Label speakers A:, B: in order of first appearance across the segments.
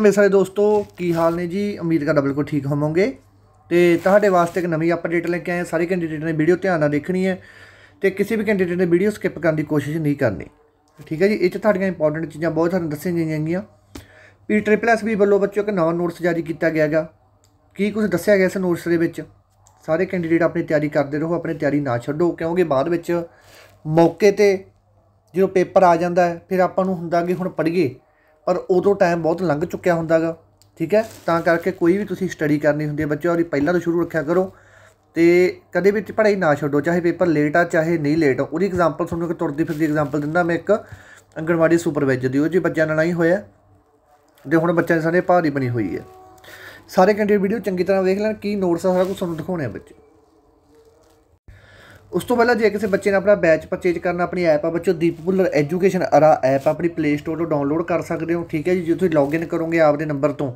A: ਮੇਰੇ ਸਾਰੇ ਦੋਸਤੋ ਕੀ ਹਾਲ ਨੇ ਜੀ ਉਮੀਦ ਕਰਦਾ ਬਿਲਕੁਲ ਠੀਕ ਹੋਵੋਗੇ ਤੇ ਤੁਹਾਡੇ ਵਾਸਤੇ ਇੱਕ ਨਵੀਂ ਅਪਡੇਟ ਲੈ ਕੇ ਆਏ ਸਾਰੇ ਕੈਂਡੀਡੇਟ ਨੇ ਵੀਡੀਓ ਧਿਆਨ ਨਾਲ ਦੇਖਣੀ ਹੈ ਤੇ ਕਿਸੇ ਵੀ ਕੈਂਡੀਡੇਟ ਨੇ ਵੀਡੀਓ ਸਕਿਪ ਕਰਨ ਦੀ ਕੋਸ਼ਿਸ਼ ਨਹੀਂ ਕਰਨੀ ਠੀਕ ਹੈ ਜੀ ਇਹ ਚ ਤੁਹਾਡੀਆਂ ਇੰਪੋਰਟੈਂਟ ਚੀਜ਼ਾਂ ਬਹੁਤ ਤੁਹਾਨੂੰ ਦੱਸੀਆਂ ਗਈਆਂ ਪੀ ਟ੍ਰਿਪਲ ਐਸ ਵੀ ਵੱਲੋਂ ਬੱਚੋ ਇੱਕ ਨਵਾਂ ਨੋਟਿਸ ਜਾਰੀ ਕੀਤਾ ਗਿਆ ਹੈਗਾ ਕੀ ਕੁਝ ਦੱਸਿਆ ਗਿਆ ਇਸ ਨੋਟਿਸ ਦੇ ਵਿੱਚ ਸਾਰੇ ਕੈਂਡੀਡੇਟ ਆਪਣੀ ਤਿਆਰੀ ਕਰਦੇ ਰਹੋ ਆਪਣੀ ਤਿਆਰੀ ਨਾ ਛੱਡੋ ਕਿਉਂਕਿ ਬਾਅਦ ਵਿੱਚ ਮੌਕੇ ਤੇ ਜਦੋਂ ਪੇਪਰ ਆ ਜਾਂਦਾ ਹੈ ਫਿਰ ਆਪਾਂ ਨੂੰ ਹੁੰਦਾ ਕਿ ਹੁਣ ਪੜ੍ਹੀਏ ਔਰ ਉਦੋਂ ਟਾਈਮ ਬਹੁਤ ਲੰਘ ਚੁੱਕਿਆ ਹੁੰਦਾਗਾ ਠੀਕ ਹੈ ਤਾਂ ਕਰਕੇ ਕੋਈ ਵੀ ਤੁਸੀਂ ਸਟੱਡੀ ਕਰਨੀ ਹੁੰਦੀ ਹੈ ਬੱਚਿਓ ਔਰ ਪਹਿਲਾਂ ਤੋਂ ਸ਼ੁਰੂ ਰੱਖਿਆ ਕਰੋ ਤੇ ਕਦੇ ਵੀ ਪੜ੍ਹਾਈ ਨਾ ਛੱਡੋ ਚਾਹੇ ਪੇਪਰ ਲੇਟ ਆ ਚਾਹੇ ਨਹੀਂ ਲੇਟ ਉਹਦੀ ਐਗਜ਼ਾਮਪਲ ਤੁਹਾਨੂੰ ਇੱਕ ਤੁਰਦੀ ਫਿਰਦੀ ਐਗਜ਼ਾਮਪਲ ਦਿੰਦਾ ਮੈਂ ਇੱਕ ਅੰਗਣਵਾੜੀ ਸੁਪਰਵਾਈਜ਼ਰ ਦੀ ਉਹ ਜੀ ਬੱਚਿਆਂ ਨਾਲ ਹੀ ਹੋਇਆ ਤੇ ਹੁਣ ਬੱਚਿਆਂ ਦੇ ਸਾਰੇ ਭਾਰੀ ਬਣੀ ਹੋਈ ਹੈ ਸਾਰੇ ਕੈਂਡੀਡੇਟ ਵੀਡੀਓ ਚੰਗੀ ਤਰ੍ਹਾਂ ਵੇਖ ਲੈਣ ਕੀ ਨੋਟਸ ਆ ਸਾਰਾ ਕੁਝ ਤੁਹਾਨੂੰ ਦਿਖਾਉਣੇ ਆ ਬੱਚੇ ਉਸ ਤੋਂ ਪਹਿਲਾਂ ਜੇ ਕਿਸੇ ਬੱਚੇ ਨੇ ਆਪਣਾ ਬੈਚ ਪਰਚੇਜ ਕਰਨਾ ਆਪਣੀ ਐਪ ਆ ਬੱਚੋ ਦੀਪ ਪੁੱਲਰ ਐਜੂਕੇਸ਼ਨ ਅਰਾ ਐਪ ਆਪਣੀ ਪਲੇ ਸਟੋਰ ਤੋਂ ਡਾਊਨਲੋਡ ਕਰ ਸਕਦੇ ਹੋ ਠੀਕ ਹੈ ਜੀ ਜੇ ਤੁਸੀਂ ਲੌਗਇਨ ਕਰੋਗੇ ਆਪਦੇ ਨੰਬਰ ਤੋਂ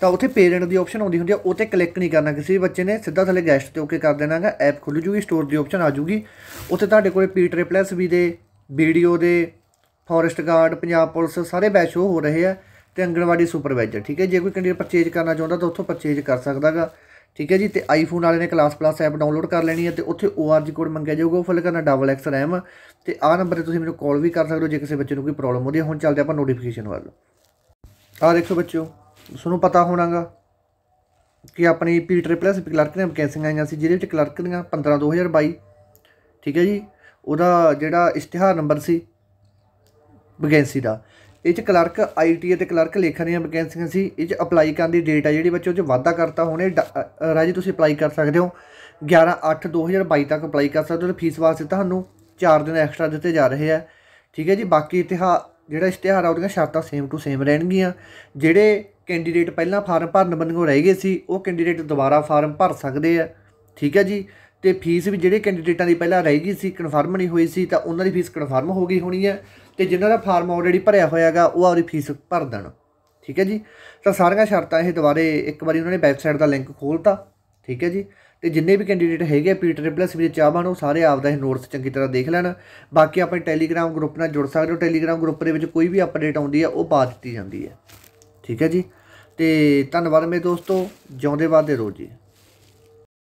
A: ਤਾਂ ਉੱਥੇ ਪੇਰੈਂਟ ਦੀ ਆਪਸ਼ਨ ਆਉਂਦੀ ਹੁੰਦੀ ਆ ਉਹ ਤੇ ਕਲਿੱਕ ਨਹੀਂ ਕਰਨਾ ਕਿਸੇ ਵੀ ਬੱਚੇ ਨੇ ਸਿੱਧਾ ਥੱਲੇ ਗੈਸਟ ਤੇ ਓਕੇ ਕਰ ਦੇਣਾਗਾ ਐਪ ਖੁੱਲ ਜੂਗੀ ਸਟੋਰ ਦੀ ਆਪਸ਼ਨ ਆ ਜੂਗੀ ਉੱਥੇ ਤੁਹਾਡੇ ਕੋਲੇ ਪੀ ਪਲੱਸ ਵੀ ਦੇ ਵੀਡੀਓ ਦੇ ਫੋਰੈਸਟ ਗਾਰਡ ਪੰਜਾਬ ਪੁਲਿਸ ਸਾਰੇ ਬੈਚ ਹੋ ਰਹੇ ਆ ਤੇ ਅੰਗਣਵਾੜੀ ਸੁਪਰਵਾਈਜ਼ਰ ਠੀਕ ਹੈ ਜੇ ਕੋਈ ਕੈਂਡੀਡੇਟ ਪਰਚੇਜ ਕਰਨਾ ਚਾਹੁੰਦਾ ਤਾਂ ਉੱਥੋਂ ਪਰਚੇਜ ਕਰ ਸਕਦਾਗਾ ਠੀਕ ਹੈ ਜੀ ਤੇ ਆਈਫੋਨ ਵਾਲੇ ਨੇ ਕਲਾਸ ਪਲੱਸ ਐਪ ਡਾਊਨਲੋਡ ਕਰ ਲੈਣੀ ਹੈ ਤੇ ਉੱਥੇ ਓਆਰਜੀ ਕੋਡ ਮੰਗਿਆ ਜਾਊਗਾ ਉਹ ਫਿਲ ਕਰਨਾ ਡਬਲ ਐਕਸ ਰੈਮ ਤੇ ਆਹ ਨੰਬਰ ਤੇ ਤੁਸੀਂ ਮੈਨੂੰ ਕਾਲ ਵੀ ਕਰ ਸਕਦੇ ਹੋ ਜੇ ਕਿਸੇ ਬੱਚੇ ਨੂੰ ਕੋਈ ਪ੍ਰੋਬਲਮ ਹੁੰਦੀ ਹੈ ਹੁਣ ਚੱਲਦੇ ਆਪਾਂ ਨੋਟੀਫਿਕੇਸ਼ਨ ਵੱਲ ਆਹ ਦੇਖੋ ਬੱਚਿਓ ਤੁਹਾਨੂੰ ਪਤਾ ਹੋਣਾਗਾ ਕਿ ਆਪਣੀ ਪੀ ਟ੍ਰਿਪਲ ਐਸ ਕਲਰਕ ਦੀਆਂ ਵਕੈਂਸੀਆਂ ਆਈਆਂ ਸੀ ਜਿਹਦੇ ਵਿੱਚ ਕਲਰਕ ਦੀਆਂ 15 2022 ਠੀਕ ਹੈ ਜੀ ਉਹਦਾ ਜਿਹੜਾ ਇਸ਼ਤਿਹਾਰ ਨੰਬਰ ਸੀ ਵੈਕੈਂਸੀ ਦਾ ਇਹ ਚ ਕਲਰਕ ਆਈਟੀ ਤੇ ਕਲਰਕ ਲੇਖਾਂ ਦੀਆਂ ਵੈਕੈਂਸੀਆਂ ਸੀ ਇਹ ਚ ਅਪਲਾਈ ਕਰਨ ਦੀ ਡੇਟ ਆ ਜਿਹੜੀ ਬੱਚੋ ਚ ਵਾਅਦਾ ਕਰਤਾ ਹੁਣੇ ਰਾਜੀ ਤੁਸੀਂ ਅਪਲਾਈ ਕਰ ਸਕਦੇ ਹੋ 11 8 2022 ਤੱਕ ਅਪਲਾਈ ਕਰ ਸਕਦੇ ਹੋ ਤੇ ਫੀਸ ਵਾਸਤੇ ਤੁਹਾਨੂੰ 4 ਦਿਨ ਐਕਸਟਰਾ ਦਿੱਤੇ ਜਾ ਰਹੇ ਆ ਠੀਕ ਹੈ ਜੀ ਬਾਕੀ ਇਤਿਹਾ ਜਿਹੜਾ ਇਸ਼ਤਿਹਾਰ ਆ ਉਹਦੀਆਂ ਸ਼ਰਤਾਂ ਸੇਮ ਟੂ ਸੇਮ ਰਹਿਣਗੀਆਂ ਜਿਹੜੇ ਕੈਂਡੀਡੇਟ ਪਹਿਲਾਂ ਫਾਰਮ ਭਰਨ ਬੰਦ ਹੋ ਗਏ ਸੀ ਉਹ ਕੈਂਡੀਡੇਟ ਦੁਬਾਰਾ ਫਾਰਮ ਭਰ ਸਕਦੇ ਆ ਠੀਕ ਹੈ ਜੀ ਤੇ ਫੀਸ ਵੀ ਜਿਹੜੇ ਕੈਂਡੀਡੇਟਾਂ ਦੀ ਪਹਿਲਾਂ ਰਹਿ ਗਈ ਸੀ ਕਨਫਰਮ ਨਹੀਂ ਹੋਈ ਸੀ ਤਾਂ ਉਹਨਾਂ ਦੀ ਫੀਸ ਕਨਫਰਮ ਹੋ ਗਈ ਹੋਣੀ ਹੈ ਤੇ ਜਿਨ੍ਹਾਂ ਦਾ ਫਾਰਮ ਆਲਰੇਡੀ ਭਰਿਆ ਹੋਇਆਗਾ ਉਹ ਆਪਣੀ ਫੀਸ ਭਰ ਦੇਣ ਠੀਕ ਹੈ ਜੀ ਤਾਂ ਸਾਰੀਆਂ ਸ਼ਰਤਾਂ ਇਹ ਦੁਬਾਰੇ ਇੱਕ ਵਾਰੀ ਉਹਨਾਂ ਨੇ ਵੈਬਸਾਈਟ ਦਾ ਲਿੰਕ ਖੋਲਤਾ ਠੀਕ ਹੈ ਜੀ ਤੇ ਜਿੰਨੇ ਵੀ ਕੈਂਡੀਡੇਟ ਹੈਗੇ ਪੀ ਟ੍ਰਿਪਲ ਐਸ ਵੀ ਚਾਹਵਾਨ ਉਹ ਸਾਰੇ ਆਪ ਦਾ ਇਹ ਨੋਟਸ ਚੰਗੀ ਤਰ੍ਹਾਂ ਦੇਖ ਲੈਣ ਬਾਕੀ ਆਪਣੇ ਟੈਲੀਗ੍ਰਾਮ ਗਰੁੱਪ ਨਾਲ ਜੁੜ ਸਕਦੇ ਹੋ ਟੈਲੀਗ੍ਰਾਮ ਗਰੁੱਪ ਦੇ ਵਿੱਚ ਕੋਈ ਵੀ ਅਪਡੇਟ ਆਉਂਦੀ ਹੈ ਉਹ ਪਾ ਦਿੱਤੀ ਜਾਂਦੀ ਹੈ ਠੀਕ ਹੈ ਜੀ ਤੇ ਧੰਨਵਾਦ ਮੇਰੇ ਦੋਸਤੋ ਜਿਉਂਦੇ ਬਾਦ ਦੇ ਰੋਜੀ